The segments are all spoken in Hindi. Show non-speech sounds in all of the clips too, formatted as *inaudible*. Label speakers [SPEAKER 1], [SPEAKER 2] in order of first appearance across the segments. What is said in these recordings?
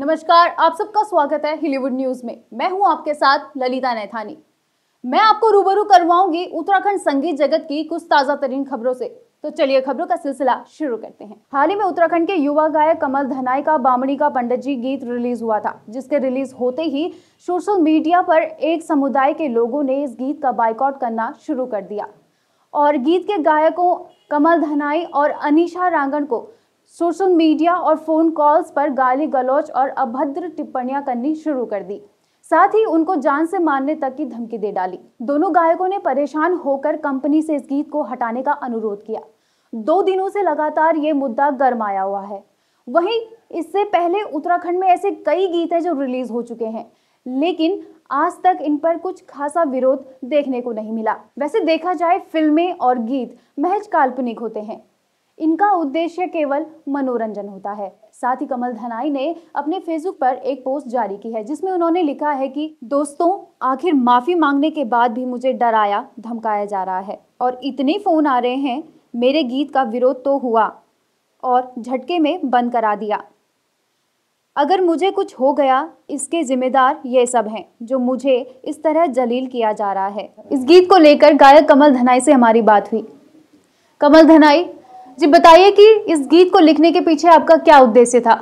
[SPEAKER 1] नमस्कार आप सबका स्वागत है हॉलीवुड न्यूज में मैं हूं आपके साथ ललिता नैथानी मैं आपको रूबरू करवाऊंगी उत्तराखंड संगीत जगत की कुछ ताजा तरीन खबरों से तो चलिए खबरों का सिलसिला शुरू करते हैं हाल ही में उत्तराखंड के युवा गायक कमल धनाई का बामणी का पंडित जी गीत रिलीज हुआ था जिसके रिलीज होते ही सोशल मीडिया पर एक समुदाय के लोगों ने इस गीत का बाइकआउट करना शुरू कर दिया और गीत के गायकों कमल धनाई और अनिशा रांगण को सोशल मीडिया और फ़ोन कॉल्स पर गाली गलौच और अभद्र टिप्पणियां करनी शुरू कर दी साथ ही उनको जान से मारने तक की धमकी दे डाली दोनों गायकों ने परेशान होकर कंपनी से इस गीत को हटाने का अनुरोध किया दो दिनों से लगातार ये मुद्दा गर्माया हुआ है वहीं इससे पहले उत्तराखंड में ऐसे कई गीत हैं जो रिलीज हो चुके हैं लेकिन आज तक इन पर कुछ खासा विरोध देखने को नहीं मिला वैसे देखा जाए फिल्में और गीत महज काल्पनिक होते हैं इनका उद्देश्य केवल मनोरंजन होता है साथ ही कमल धनाई ने अपने फेसबुक पर एक पोस्ट जारी की है जिसमें उन्होंने लिखा है कि दोस्तों आखिर माफ़ी मांगने के बाद भी मुझे डराया धमकाया जा रहा है और इतने फ़ोन आ रहे हैं मेरे गीत का विरोध तो हुआ और झटके में बंद करा दिया अगर मुझे कुछ हो गया इसके जिम्मेदार ये सब हैं जो मुझे इस तरह जलील किया जा रहा है इस गीत को लेकर गायक कमल धनाई से हमारी बात हुई कमल धनाई जी बताइए कि इस गीत को लिखने के पीछे आपका क्या उद्देश्य था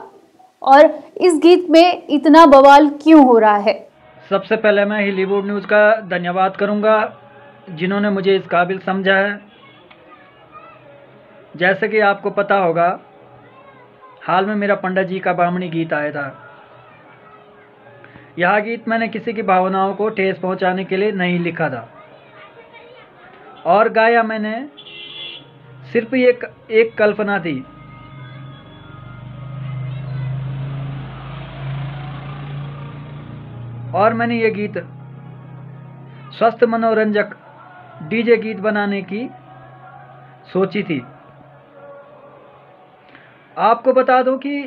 [SPEAKER 1] और इस गीत में इतना बवाल क्यों हो रहा है
[SPEAKER 2] सबसे पहले मैं हिलीवुड न्यूज़ का धन्यवाद करूंगा जिन्होंने मुझे इस काबिल समझा है जैसे कि आपको पता होगा हाल में मेरा पंडा जी का बामणी गीत आया था यह गीत मैंने किसी की भावनाओं को ठेस पहुंचाने के लिए नहीं लिखा था और गाया मैंने सिर्फ ये एक, एक कल्पना थी और मैंने ये गीत स्वस्थ मनोरंजक डीजे गीत बनाने की सोची थी आपको बता दूं कि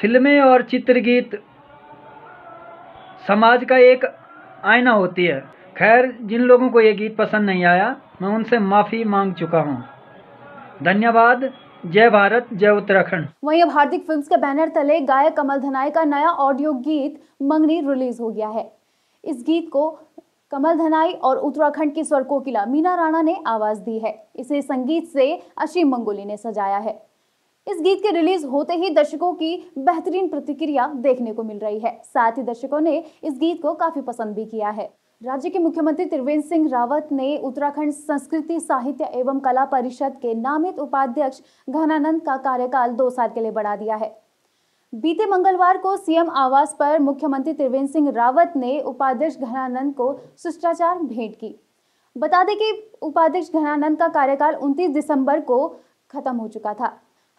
[SPEAKER 2] फिल्में और चित्र गीत समाज का एक आईना होती है खैर जिन लोगों को ये गीत पसंद नहीं आया मैं उनसे माफी मांग चुका हूँ धन्यवाद जय भारत जय उत्तराखंड
[SPEAKER 1] वही अब हार्दिक फिल्म्स के बैनर तले गायक कमल धनाई का नया ऑडियो गीत मंगनी रिलीज हो गया है इस गीत को कमल धनाई और उत्तराखंड की स्वर कोकिला मीना राणा ने आवाज दी है इसे संगीत से अशीम मंगोली ने सजाया है इस गीत के रिलीज होते ही दर्शकों की बेहतरीन प्रतिक्रिया देखने को मिल रही है साथ ही दर्शकों ने इस गीत को काफी पसंद भी किया है राज्य के मुख्यमंत्री त्रिवेंद्र सिंह रावत ने उत्तराखंड संस्कृति साहित्य एवं कला परिषद के नामित उपाध्यक्ष घनानंद का कार्यकाल दो साल के लिए बढ़ा दिया है बीते मंगलवार को सीएम आवास पर मुख्यमंत्री त्रिवेंद्र सिंह रावत ने उपाध्यक्ष घनानंद को शिष्टाचार भेंट की बता दें कि उपाध्यक्ष घनानंद का कार्यकाल 29 दिसंबर को खत्म हो चुका था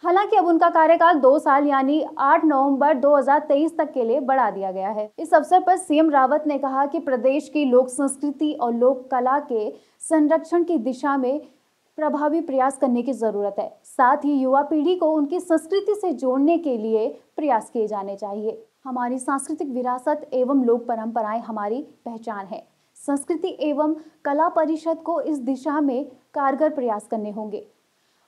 [SPEAKER 1] हालांकि अब उनका कार्यकाल दो साल यानी 8 नवंबर 2023 तक के लिए बढ़ा दिया गया है इस अवसर पर सीएम रावत ने कहा कि प्रदेश की लोक संस्कृति और लोक कला के संरक्षण की दिशा में प्रभावी प्रयास करने की ज़रूरत है साथ ही युवा पीढ़ी को उनकी संस्कृति से जोड़ने के लिए प्रयास किए जाने चाहिए हमारी सांस्कृतिक विरासत एवं लोक परंपराएं हमारी पहचान है संस्कृति एवं कला परिषद को इस दिशा में कारगर प्रयास करने होंगे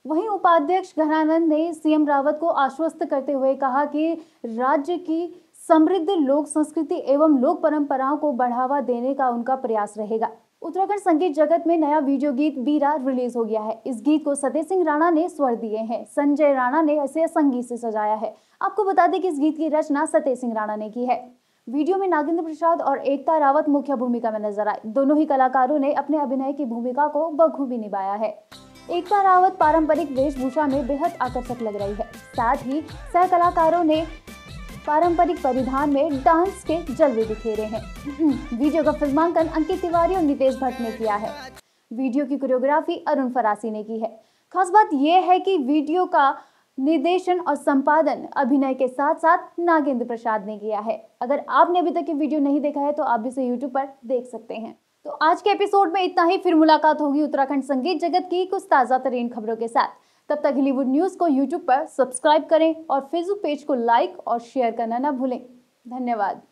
[SPEAKER 1] वहीं उपाध्यक्ष घनानंद ने सीएम रावत को आश्वस्त करते हुए कहा कि राज्य की समृद्ध लोक संस्कृति एवं लोक परंपराओं को बढ़ावा देने का उनका प्रयास रहेगा उत्तराखंड संगीत जगत में नया वीडियो गीत बीरा रिलीज हो गया है इस गीत को सत्य सिंह राणा ने स्वर दिए हैं संजय राणा ने इसे संगीत से सजाया है आपको बता दें कि इस गीत की रचना सत्य सिंह राणा ने की है वीडियो में नागेंद्र प्रसाद और एकता रावत मुख्य भूमिका में नजर आए दोनों ही कलाकारों ने अपने अभिनय की भूमिका को बखूबी निभाया है एकता रावत पारंपरिक वेशभूषा में बेहद आकर्षक लग रही है साथ ही सह कलाकारों ने पारंपरिक परिधान में डांस के जलवे बिखेरे हैं *clears throat* वीडियो का फिल्मांकन अंकित तिवारी और नितेश भट्ट ने किया है वीडियो की कोरियोग्राफी अरुण फरासी ने की है खास बात यह है कि वीडियो का निर्देशन और संपादन अभिनय के साथ साथ नागेंद्र प्रसाद ने किया है अगर आपने अभी तक ये वीडियो नहीं देखा है तो आप इसे यूट्यूब पर देख सकते हैं तो आज के एपिसोड में इतना ही फिर मुलाकात होगी उत्तराखंड संगीत जगत की कुछ ताज़ा तरीन खबरों के साथ तब तक हिलीवुड न्यूज़ को यूट्यूब पर सब्सक्राइब करें और फेसबुक पेज को लाइक और शेयर करना ना भूलें धन्यवाद